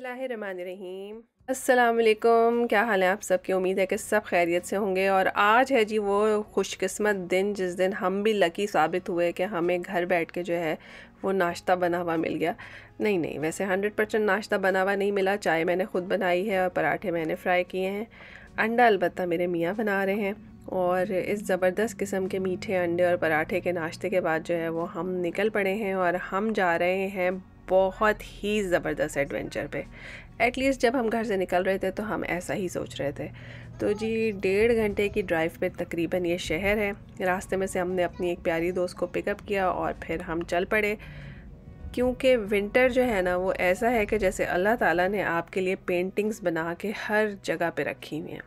बसमीम असलकुम क्या हाल है आप सबकी उम्मीद है कि सब खैरियत से होंगे और आज है जी वो खुशकस्मत दिन जिस दिन हम भी लकी साबित हुए कि हमें घर बैठ के जो है वो नाश्ता बना हुआ मिल गया नहीं नहीं वैसे हंड्रेड परसेंट नाश्ता बना हुआ नहीं मिला चाय मैंने ख़ुद बनाई है और पराठे मैंने फ्राई किए हैं अंडा अलबत् मेरे मियाँ बना रहे हैं और इस ज़बरदस्त किस्म के मीठे अंडे और पराठे के नाश्ते के बाद जो है वो हम निकल पड़े हैं और हम जा रहे हैं बहुत ही ज़बरदस्त एडवेंचर पे एटलीस्ट जब हम घर से निकल रहे थे तो हम ऐसा ही सोच रहे थे तो जी डेढ़ घंटे की ड्राइव पे तकरीबन ये शहर है रास्ते में से हमने अपनी एक प्यारी दोस्त को पिकअप किया और फिर हम चल पड़े क्योंकि विंटर जो है ना वो ऐसा है कि जैसे अल्लाह ताला ने आपके लिए पेंटिंग्स बना के हर जगह पे रखी हुई हैं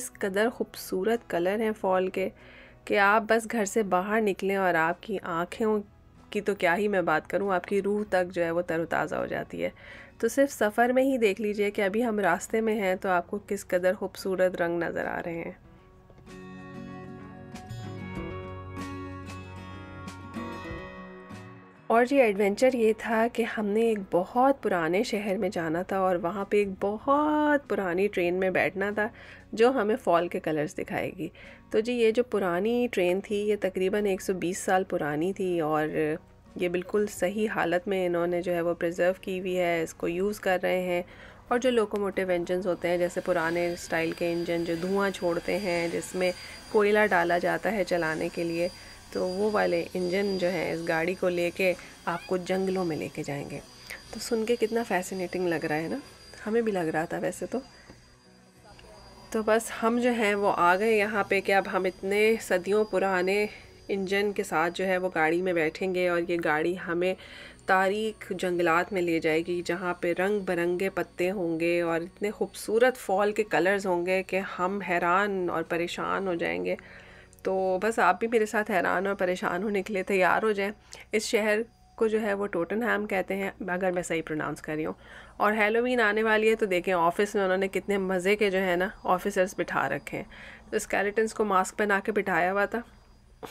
इस कदर खूबसूरत कलर हैं फॉल के कि आप बस घर से बाहर निकलें और आपकी आँखों की तो क्या ही मैं बात करूँ आपकी रूह तक जो है वो तरोताज़ा हो जाती है तो सिर्फ सफ़र में ही देख लीजिए कि अभी हम रास्ते में हैं तो आपको किस कदर खूबसूरत रंग नज़र आ रहे हैं और जी एडवेंचर ये था कि हमने एक बहुत पुराने शहर में जाना था और वहाँ पे एक बहुत पुरानी ट्रेन में बैठना था जो हमें फॉल के कलर्स दिखाएगी तो जी ये जो पुरानी ट्रेन थी ये तकरीबन 120 साल पुरानी थी और ये बिल्कुल सही हालत में इन्होंने जो है वो प्रिजर्व की हुई है इसको यूज़ कर रहे हैं और जो लोकोमोटिव इंजन होते हैं जैसे पुराने स्टाइल के इंजन जो धुआं छोड़ते हैं जिसमें कोयला डाला जाता है चलाने के लिए तो वो वाले इंजन जो है इस गाड़ी को लेके आपको जंगलों में लेके जाएंगे तो सुन के कितना फैसिनेटिंग लग रहा है ना हमें भी लग रहा था वैसे तो तो बस हम जो हैं वो आ गए यहाँ पे कि अब हम इतने सदियों पुराने इंजन के साथ जो है वो गाड़ी में बैठेंगे और ये गाड़ी हमें तारीख जंगलात में ले जाएगी जहाँ पे रंग बिरंगे पत्ते होंगे और इतने खूबसूरत फॉल के कलर्स होंगे कि हम हैरान और परेशान हो जाएंगे तो बस आप भी मेरे साथ हैरान और परेशान होने के लिए तैयार हो जाएं इस शहर इसको जो है वो टोटन हैम कहते हैं अगर मैं सही प्रोनाउंस कर रही हूँ और हेलोवीन आने वाली है तो देखें ऑफिस में उन्होंने कितने मज़े के जो है ना ऑफिसर्स बिठा रखे हैं तो स्केलेटन्स को मास्क पहना के बिठाया हुआ था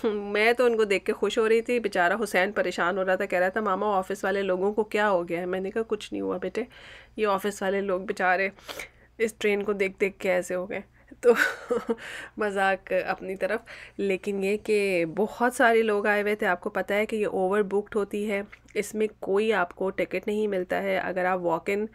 मैं तो उनको देख के खुश हो रही थी बेचारा हुसैन परेशान हो रहा था कह रहा था मामा ऑफिस वाले लोगों को क्या हो गया है मैंने कहा कुछ नहीं हुआ बेटे ये ऑफिस वाले लोग बेचारे इस ट्रेन को देख देख के ऐसे हो गए तो मजाक अपनी तरफ लेकिन ये कि बहुत सारे लोग आए हुए थे आपको पता है कि ये ओवर बुकड होती है इसमें कोई आपको टिकट नहीं मिलता है अगर आप वॉक इन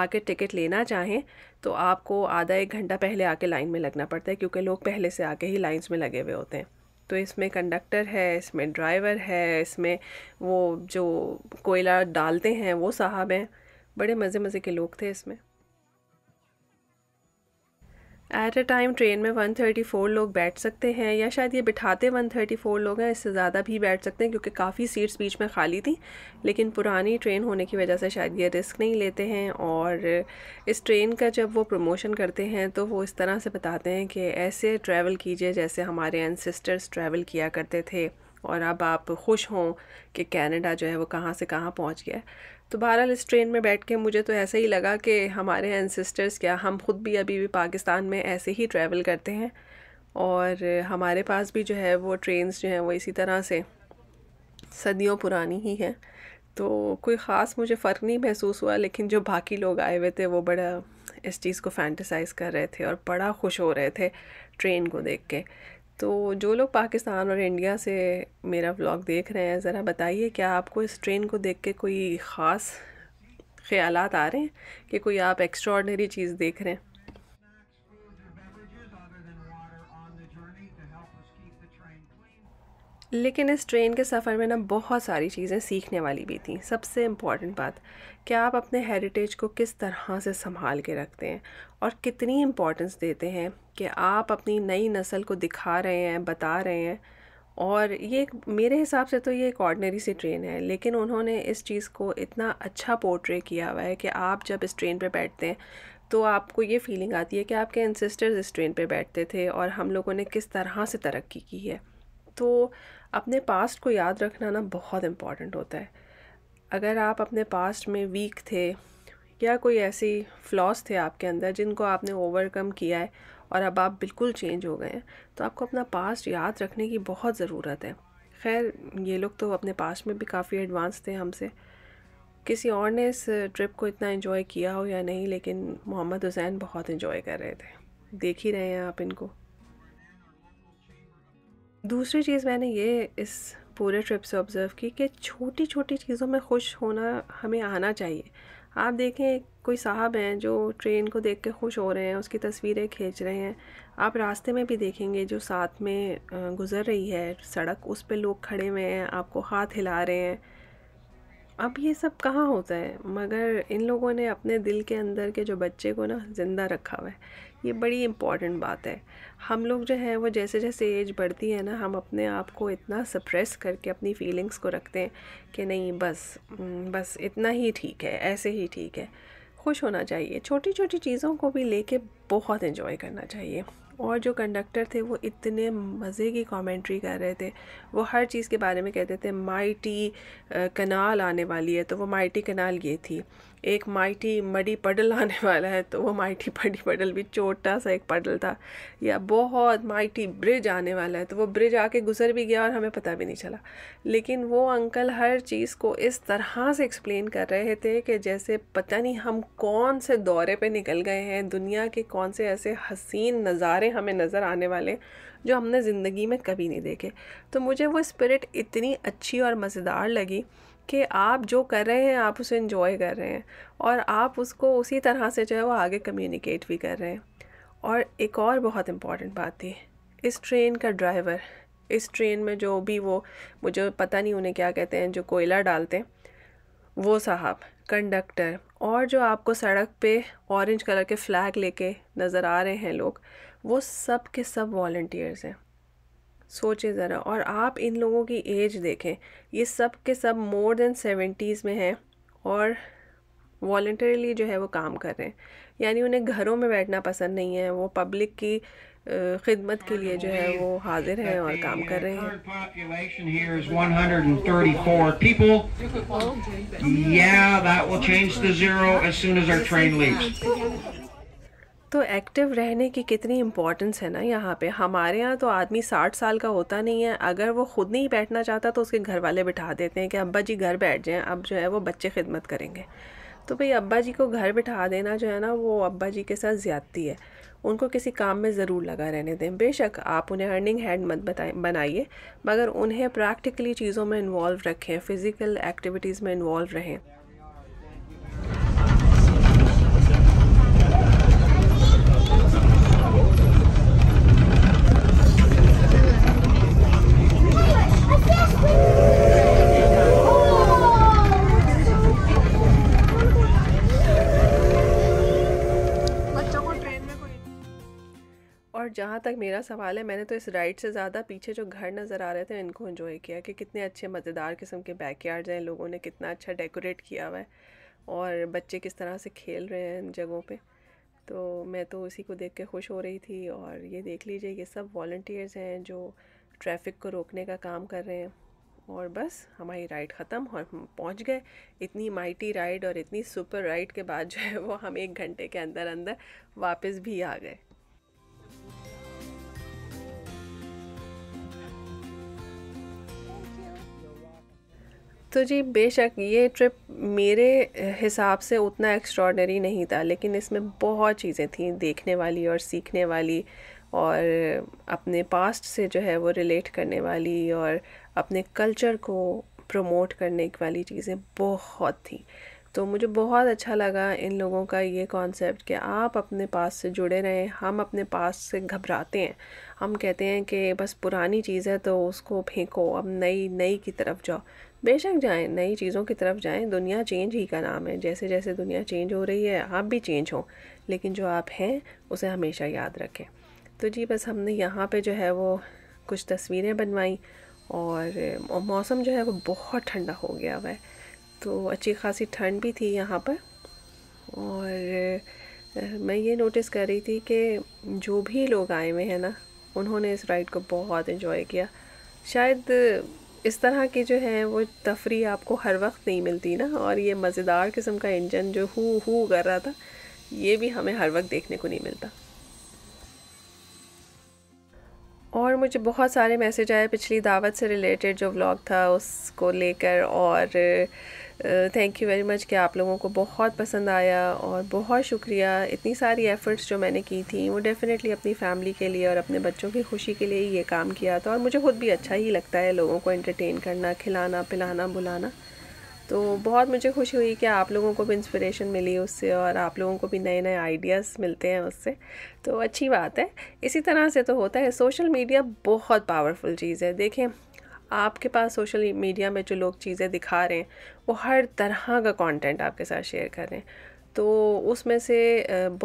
आके टिकट लेना चाहें तो आपको आधा एक घंटा पहले आके लाइन में लगना पड़ता है क्योंकि लोग पहले से आके ही लाइंस में लगे हुए होते हैं तो इसमें कंडक्टर है इसमें ड्राइवर है इसमें वो जो कोयला डालते हैं वो साहब हैं बड़े मज़े मज़े के लोग थे इसमें एट अ टाइम ट्रेन में 134 लोग बैठ सकते हैं या शायद ये बिठाते 134 लोग हैं इससे ज़्यादा भी बैठ सकते हैं क्योंकि काफ़ी सीट्स बीच में खाली थी लेकिन पुरानी ट्रेन होने की वजह से शायद ये रिस्क नहीं लेते हैं और इस ट्रेन का जब वो प्रमोशन करते हैं तो वो इस तरह से बताते हैं कि ऐसे ट्रैवल कीजिए जैसे हमारे एनसिस्टर्स ट्रैवल किया करते थे और अब आप खुश हों कि कनाडा जो है वो कहाँ से कहाँ पहुँच गया तो बहरहाल इस ट्रेन में बैठ के मुझे तो ऐसा ही लगा कि हमारे एनसिस्टर्स क्या हम खुद भी अभी भी पाकिस्तान में ऐसे ही ट्रैवल करते हैं और हमारे पास भी जो है वो ट्रेन जो हैं वो इसी तरह से सदियों पुरानी ही हैं तो कोई ख़ास मुझे फ़र्क नहीं महसूस हुआ लेकिन जो बाकी लोग आए हुए थे वो बड़ा इस चीज़ को फैंटिसाइज़ कर रहे थे और बड़ा खुश हो रहे थे ट्रेन को देख के तो जो लोग पाकिस्तान और इंडिया से मेरा व्लॉग देख रहे हैं ज़रा बताइए क्या आपको इस ट्रेन को देख के कोई ख़ास ख्याल आ रहे हैं कि कोई आप एक्स्ट्रॉर्डनरी चीज़ देख रहे हैं लेकिन इस ट्रेन के सफ़र में ना बहुत सारी चीज़ें सीखने वाली भी थी सबसे इम्पॉर्टेंट बात कि आप अपने हेरिटेज को किस तरह से संभाल के रखते हैं और कितनी इम्पोर्टेंस देते हैं कि आप अपनी नई नस्ल को दिखा रहे हैं बता रहे हैं और ये मेरे हिसाब से तो ये एक ऑर्डनरी सी ट्रेन है लेकिन उन्होंने इस चीज़ को इतना अच्छा पोर्ट्रे किया हुआ है कि आप जब इस ट्रेन पर बैठते हैं तो आपको ये फीलिंग आती है कि आपके एनसिस्टर्स इस ट्रेन पर बैठते थे और हम लोगों ने किस तरह से तरक्की की है तो अपने पास्ट को याद रखना ना बहुत इम्पॉर्टेंट होता है अगर आप अपने पास्ट में वीक थे या कोई ऐसी फ्लॉस थे आपके अंदर जिनको आपने ओवरकम किया है और अब आप बिल्कुल चेंज हो गए हैं तो आपको अपना पास्ट याद रखने की बहुत ज़रूरत है खैर ये लोग तो अपने पास्ट में भी काफ़ी एडवांस थे हमसे किसी और ने इस ट्रिप को इतना इन्जॉय किया हो या नहीं लेकिन मोहम्मद हुसैन बहुत इन्जॉय कर रहे थे देख ही रहे हैं आप इनको दूसरी चीज़ मैंने ये इस पूरे ट्रिप से ऑब्ज़र्व की कि छोटी छोटी चीज़ों में खुश होना हमें आना चाहिए आप देखें कोई साहब हैं जो ट्रेन को देख के खुश हो रहे हैं उसकी तस्वीरें खींच रहे हैं आप रास्ते में भी देखेंगे जो साथ में गुज़र रही है सड़क उस पर लोग खड़े हुए हैं आपको हाथ हिला रहे हैं अब ये सब कहाँ होता है मगर इन लोगों ने अपने दिल के अंदर के जो बच्चे को ना ज़िंदा रखा हुआ है ये बड़ी इम्पॉर्टेंट बात है हम लोग जो है वो जैसे जैसे एज बढ़ती है ना हम अपने आप को इतना सप्रेस करके अपनी फीलिंग्स को रखते हैं कि नहीं बस हम्म, बस इतना ही ठीक है ऐसे ही ठीक है खुश होना चाहिए छोटी छोटी चीज़ों को भी लेके बहुत इन्जॉय करना चाहिए और जो कंडक्टर थे वो इतने मज़े की कमेंट्री कर रहे थे वो हर चीज़ के बारे में कहते थे माइटी कनाल आने वाली है तो वो माइटी कनाल ये थी एक माइटी मडी पडल आने वाला है तो वो माइटी मडी पडल भी छोटा सा एक पडल था या बहुत माइटी ब्रिज आने वाला है तो वो ब्रिज आके गुजर भी गया और हमें पता भी नहीं चला लेकिन वो अंकल हर चीज़ को इस तरह से एक्सप्लेन कर रहे थे कि जैसे पता नहीं हम कौन से दौरे पर निकल गए हैं दुनिया के कौन से ऐसे हसीन नज़ारे हमें नज़र आने वाले जो हमने ज़िंदगी में कभी नहीं देखे तो मुझे वो स्पिरिट इतनी अच्छी और मज़ेदार लगी कि आप जो कर रहे हैं आप उसे इन्जॉय कर रहे हैं और आप उसको उसी तरह से जो है वो आगे कम्युनिकेट भी कर रहे हैं और एक और बहुत इम्पॉर्टेंट बात थी इस ट्रेन का ड्राइवर इस ट्रेन में जो भी वो मुझे पता नहीं उन्हें क्या कहते हैं जो कोयला डालते हैं वो साहब कंडक्टर और जो आपको सड़क पे ऑरेंज कलर के फ्लैग लेके नज़र आ रहे हैं लोग वो सब के सब वॉल्टियर्स हैं सोचे ज़रा और आप इन लोगों की एज देखें ये सब के सब मोर देन सेवेंटीज़ में हैं और वॉल्टरीली जो है वो काम कर रहे हैं यानी उन्हें घरों में बैठना पसंद नहीं है वो पब्लिक की खिदमत के लिए जो है वो हाजिर हैं और काम कर रहे हैं तो एक्टिव रहने की कितनी इम्पोर्टेंस है ना यहाँ पे हमारे यहाँ तो आदमी साठ साल का होता नहीं है अगर वो खुद नहीं बैठना चाहता तो उसके घर वाले बिठा देते हैं कि अब्बा जी घर बैठ जाएं अब जो है वो बच्चे खिदमत करेंगे तो भाई अब्बा जी को घर बिठा देना जो है ना वो अब्बा जी के साथ ज़्यादती है उनको किसी काम में ज़रूर लगा रहने दें बेशक आप उन्हें अर्निंग हैड मत बताए बनाइए मगर उन्हें प्रैक्टिकली चीज़ों में इन्वॉल्व रखें फ़िज़िकल एक्टिविटीज़ में इन्वॉल्व रहें जहाँ तक मेरा सवाल है मैंने तो इस राइड से ज़्यादा पीछे जो घर नज़र आ रहे थे इनको इन्जॉय किया कि कितने अच्छे मज़ेदार किस्म के बैकयार्ड्स हैं लोगों ने कितना अच्छा डेकोरेट किया हुआ है और बच्चे किस तरह से खेल रहे हैं इन जगहों पर तो मैं तो उसी को देख के खुश हो रही थी और ये देख लीजिए ये सब वॉल्टियर्स हैं जो ट्रैफिक को रोकने का काम कर रहे हैं और बस हमारी राइड ख़त्म और हम पहुँच गए इतनी माइटी राइड और इतनी सुपर राइड के बाद जो है वो हम एक घंटे के अंदर अंदर वापस भी आ गए तो जी बेशक ये ट्रिप मेरे हिसाब से उतना एक्स्ट्रॉडनरी नहीं था लेकिन इसमें बहुत चीज़ें थी देखने वाली और सीखने वाली और अपने पास्ट से जो है वो रिलेट करने वाली और अपने कल्चर को प्रमोट करने वाली चीज़ें बहुत थी तो मुझे बहुत अच्छा लगा इन लोगों का ये कॉन्सेप्ट कि आप अपने पास से जुड़े रहें हम अपने पास से घबराते हैं हम कहते हैं कि बस पुरानी चीज़ है तो उसको फेंको अब नई नई की तरफ जाओ बेशक जाएं नई चीज़ों की तरफ जाएं दुनिया चेंज ही का नाम है जैसे जैसे दुनिया चेंज हो रही है आप भी चेंज हों लेकिन जो आप हैं उसे हमेशा याद रखें तो जी बस हमने यहाँ पे जो है वो कुछ तस्वीरें बनवाई और, और मौसम जो है वो बहुत ठंडा हो गया हुआ है तो अच्छी खासी ठंड भी थी यहाँ पर और मैं ये नोटिस कर रही थी कि जो भी लोग आए हुए हैं ना उन्होंने इस राइड को बहुत इन्जॉय किया शायद इस तरह की जो है वो तफरी आपको हर वक्त नहीं मिलती ना और ये मज़ेदार किस्म का इंजन जो हु हु कर रहा था ये भी हमें हर वक्त देखने को नहीं मिलता और मुझे बहुत सारे मैसेज आए पिछली दावत से रिलेटेड जो व्लॉग था उसको लेकर और थैंक यू वेरी मच कि आप लोगों को बहुत पसंद आया और बहुत शुक्रिया इतनी सारी एफ़र्ट्स जो मैंने की थी वो डेफ़िनेटली अपनी फैमिली के लिए और अपने बच्चों की खुशी के लिए ही ये काम किया था और मुझे खुद भी अच्छा ही लगता है लोगों को इंटरटेन करना खिलाना पिलाना बुलाना तो बहुत मुझे खुशी हुई कि आप लोगों को भी इंस्पिरेशन मिली उससे और आप लोगों को भी नए नए आइडियाज़ मिलते हैं उससे तो अच्छी बात है इसी तरह से तो होता है सोशल मीडिया बहुत पावरफुल चीज़ है देखें आपके पास सोशल मीडिया में जो लोग चीज़ें दिखा रहे हैं वो हर तरह का कंटेंट आपके साथ शेयर कर रहे हैं तो उसमें से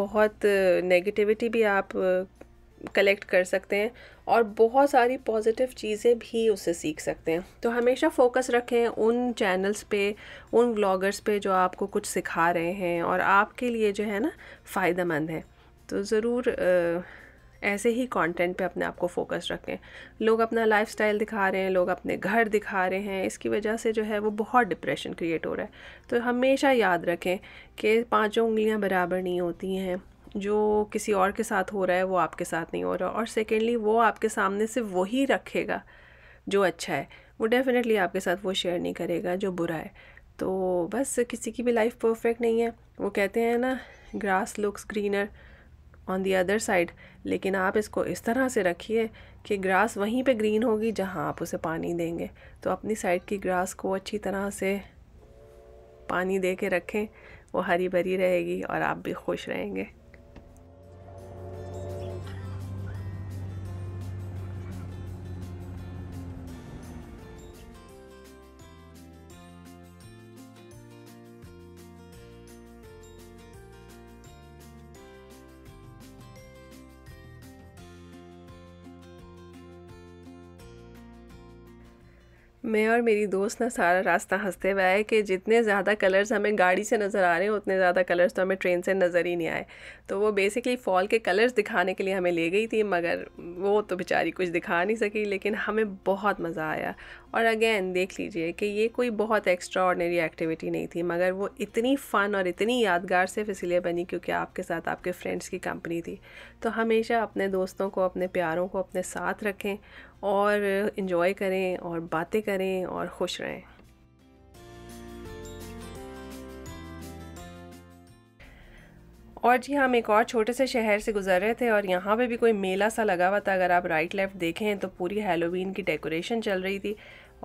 बहुत नेगेटिविटी भी आप कलेक्ट कर सकते हैं और बहुत सारी पॉजिटिव चीज़ें भी उससे सीख सकते हैं तो हमेशा फोकस रखें उन चैनल्स पे उन ब्लॉगर्स पे जो आपको कुछ सिखा रहे हैं और आपके लिए जो है ना फ़ायदेमंद है तो ज़रूर ऐसे ही कंटेंट पे अपने आप को फोकस रखें लोग अपना लाइफस्टाइल दिखा रहे हैं लोग अपने घर दिखा रहे हैं इसकी वजह से जो है वो बहुत डिप्रेशन क्रिएट हो रहा है तो हमेशा याद रखें कि पांचों उंगलियां बराबर नहीं होती हैं जो किसी और के साथ हो रहा है वो आपके साथ नहीं हो रहा और सेकेंडली वो आपके सामने से वही रखेगा जो अच्छा है वो डेफ़िनेटली आपके साथ वो शेयर नहीं करेगा जो बुरा है तो बस किसी की भी लाइफ परफेक्ट नहीं है वो कहते हैं ना grass looks greener on the other side लेकिन आप इसको इस तरह से रखिए कि ग्रास वहीं पे ग्रीन होगी जहां आप उसे पानी देंगे तो अपनी साइड की ग्रास को अच्छी तरह से पानी दे के रखें वो हरी भरी रहेगी और आप भी खुश रहेंगे मैं और मेरी दोस्त ना सारा रास्ता हंसते हुए आए कि जितने ज़्यादा कलर्स हमें गाड़ी से नज़र आ रहे हैं उतने ज़्यादा कलर्स तो हमें ट्रेन से नज़र ही नहीं आए तो वो बेसिकली फॉल के कलर्स दिखाने के लिए हमें ले गई थी मगर वो तो बेचारी कुछ दिखा नहीं सकी लेकिन हमें बहुत मज़ा आया और अगेन देख लीजिए कि ये कोई बहुत एक्स्ट्रा ऑर्डनरी एक्टिविटी नहीं थी मगर वो इतनी फ़न और इतनी यादगार सिर्फ इसलिए बनी क्योंकि आपके साथ आपके फ्रेंड्स की कंपनी थी तो हमेशा अपने दोस्तों को अपने प्यारों को अपने साथ रखें और इन्जॉय करें और बातें करें और खुश रहें और जी हाँ, हम एक और छोटे से शहर से गुजर रहे थे और यहाँ पे भी कोई मेला सा लगा हुआ था अगर आप राइट लेफ़्ट देखें तो पूरी हेलोवीन की डेकोरेशन चल रही थी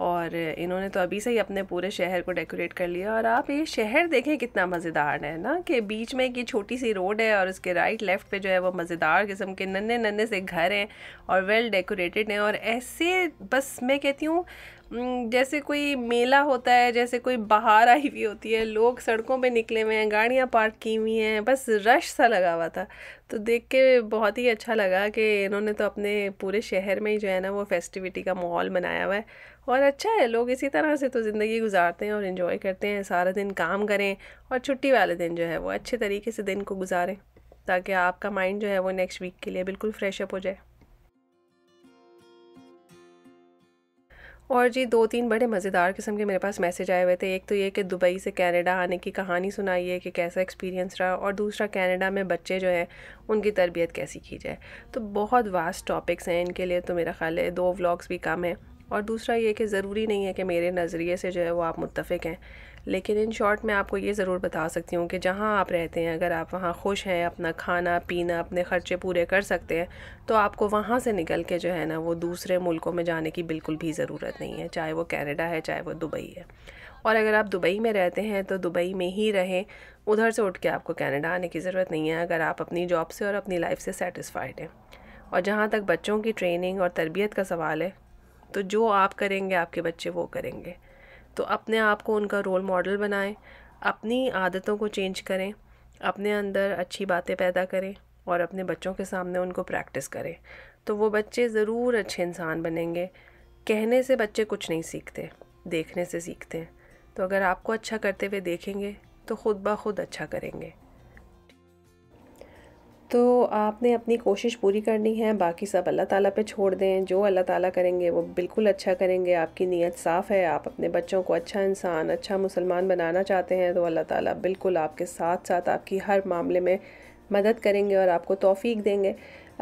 और इन्होंने तो अभी से ही अपने पूरे शहर को डेकोरेट कर लिया और आप ये शहर देखें कितना मज़ेदार है ना कि बीच में एक ये छोटी सी रोड है और उसके राइट लेफ़्ट पे जो है वो मज़ेदार किस्म के नन्हे नन्हे से घर हैं और वेल डेकोरेटेड हैं और ऐसे बस मैं कहती हूँ जैसे कोई मेला होता है जैसे कोई बाहर आई हुई होती है लोग सड़कों पे निकले हुए हैं गाड़ियाँ पार्क की हुई हैं बस रश सा लगा हुआ था तो देख के बहुत ही अच्छा लगा कि इन्होंने तो अपने पूरे शहर में ही जो है ना वो फेस्टिविटी का माहौल बनाया हुआ है और अच्छा है लोग इसी तरह से तो ज़िंदगी गुजारते हैं और इन्जॉय करते हैं सारा दिन काम करें और छुट्टी वाले दिन जो है वो अच्छे तरीके से दिन को गुजारें ताकि आपका माइंड जो है वो नेक्स्ट वीक के लिए बिल्कुल फ्रेश अप हो जाए और जी दो तीन बड़े मज़ेदार किस्म के मेरे पास मैसेज आए हुए थे एक तो ये कि दुबई से कनाडा आने की कहानी सुनाई है कि कैसा एक्सपीरियंस रहा और दूसरा कनाडा में बच्चे जो हैं उनकी तरबियत कैसी की जाए तो बहुत वास्ट टॉपिक्स हैं इनके लिए तो मेरा ख्याल है दो व्लॉग्स भी कम हैं और दूसरा ये कि ज़रूरी नहीं है कि मेरे नज़रिए से जो है वो आप मुतफ़ हैं लेकिन इन शॉर्ट मैं आपको ये ज़रूर बता सकती हूँ कि जहाँ आप रहते हैं अगर आप वहाँ खुश हैं अपना खाना पीना अपने ख़र्चे पूरे कर सकते हैं तो आपको वहाँ से निकल के जो है ना वो दूसरे मुल्कों में जाने की बिल्कुल भी ज़रूरत नहीं है चाहे वो कैनेडा है चाहे वो दुबई है और अगर आप दुबई में रहते हैं तो दुबई में ही रहें उधर से उठ के आपको कैनेडा आने की ज़रूरत नहीं है अगर आप अपनी जॉब से और अपनी लाइफ से सेटिस्फाइड हैं और जहाँ तक बच्चों की ट्रेनिंग और तरबियत का सवाल है तो जो आप करेंगे आपके बच्चे वो करेंगे तो अपने आप को उनका रोल मॉडल बनाएं अपनी आदतों को चेंज करें अपने अंदर अच्छी बातें पैदा करें और अपने बच्चों के सामने उनको प्रैक्टिस करें तो वो बच्चे ज़रूर अच्छे इंसान बनेंगे कहने से बच्चे कुछ नहीं सीखते देखने से सीखते हैं तो अगर आपको अच्छा करते हुए देखेंगे तो ख़ुद ब खुद अच्छा करेंगे तो आपने अपनी कोशिश पूरी करनी है बाकी सब अल्लाह ताला पे छोड़ दें जो अल्लाह ताला करेंगे वो बिल्कुल अच्छा करेंगे आपकी नीयत साफ़ है आप अपने बच्चों को अच्छा इंसान अच्छा मुसलमान बनाना चाहते हैं तो अल्लाह ताला बिल्कुल आपके साथ साथ आपकी हर मामले में मदद करेंगे और आपको तोफ़ी देंगे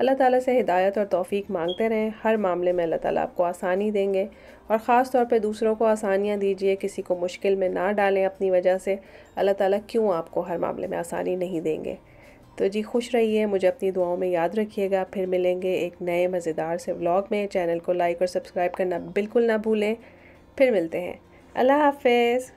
अल्लाह ताला से हिदायत और तोफ़ी मांगते रहें हर मामले में अल्लाह ताला आपको आसानी देंगे और ख़ास तौर पर दूसरों को आसानियाँ दीजिए किसी को मुश्किल में ना डालें अपनी वजह से अल्लाह ताला क्यों आपको हर मामले में आसानी नहीं देंगे तो जी खुश रहिए मुझे अपनी दुआओं में याद रखिएगा फिर मिलेंगे एक नए मज़ेदार से व्लॉग में चैनल को लाइक और सब्सक्राइब करना बिल्कुल ना भूलें फिर मिलते हैं अल्लाह हाफिज़